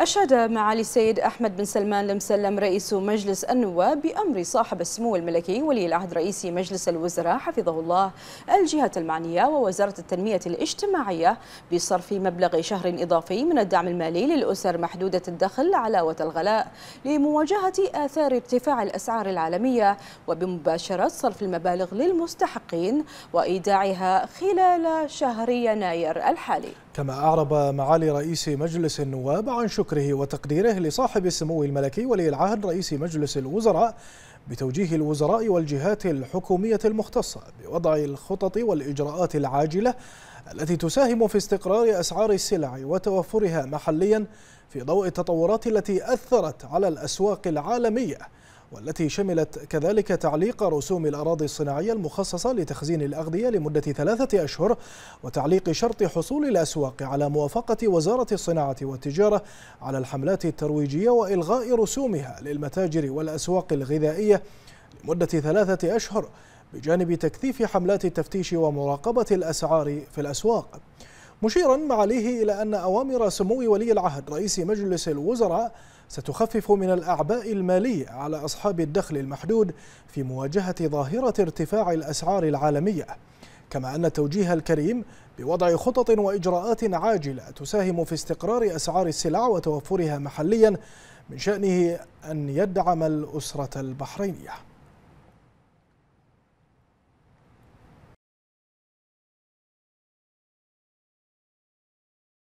أشاد معالي السيد أحمد بن سلمان المسلم رئيس مجلس النواب بأمر صاحب السمو الملكي ولي العهد رئيس مجلس الوزراء حفظه الله الجهة المعنية ووزارة التنمية الاجتماعية بصرف مبلغ شهر إضافي من الدعم المالي للأسر محدودة الدخل علاوة الغلاء لمواجهة آثار ارتفاع الأسعار العالمية وبمباشرة صرف المبالغ للمستحقين وإيداعها خلال شهر يناير الحالي كما أعرب معالي رئيس مجلس النواب عن شكر شكره وتقديره لصاحب السمو الملكي ولي العهد رئيس مجلس الوزراء بتوجيه الوزراء والجهات الحكومية المختصة بوضع الخطط والإجراءات العاجلة التي تساهم في استقرار أسعار السلع وتوفرها محليا في ضوء التطورات التي أثرت على الأسواق العالمية والتي شملت كذلك تعليق رسوم الأراضي الصناعية المخصصة لتخزين الأغذية لمدة ثلاثة أشهر وتعليق شرط حصول الأسواق على موافقة وزارة الصناعة والتجارة على الحملات الترويجية وإلغاء رسومها للمتاجر والأسواق الغذائية لمدة ثلاثة أشهر بجانب تكثيف حملات التفتيش ومراقبة الأسعار في الأسواق مشيرا معاليه إلى أن أوامر سمو ولي العهد رئيس مجلس الوزراء ستخفف من الأعباء المالية على أصحاب الدخل المحدود في مواجهة ظاهرة ارتفاع الأسعار العالمية كما أن توجيه الكريم بوضع خطط وإجراءات عاجلة تساهم في استقرار أسعار السلع وتوفرها محليا من شأنه أن يدعم الأسرة البحرينية